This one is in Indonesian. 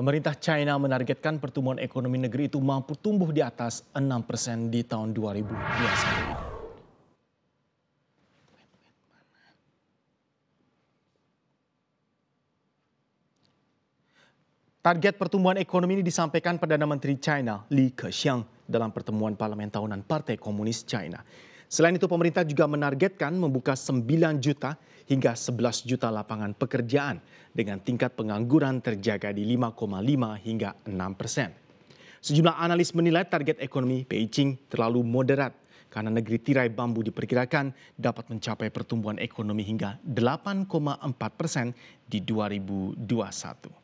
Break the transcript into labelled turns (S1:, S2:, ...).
S1: Pemerintah China menargetkan pertumbuhan ekonomi negeri itu mampu tumbuh di atas 6 persen di tahun 2021. Target pertumbuhan ekonomi ini disampaikan Perdana Menteri China Li Keqiang dalam pertemuan parlemen tahunan Partai Komunis China. Selain itu pemerintah juga menargetkan membuka 9 juta hingga 11 juta lapangan pekerjaan dengan tingkat pengangguran terjaga di 5,5 hingga 6 persen. Sejumlah analis menilai target ekonomi Beijing terlalu moderat karena negeri tirai bambu diperkirakan dapat mencapai pertumbuhan ekonomi hingga 8,4 persen di 2021.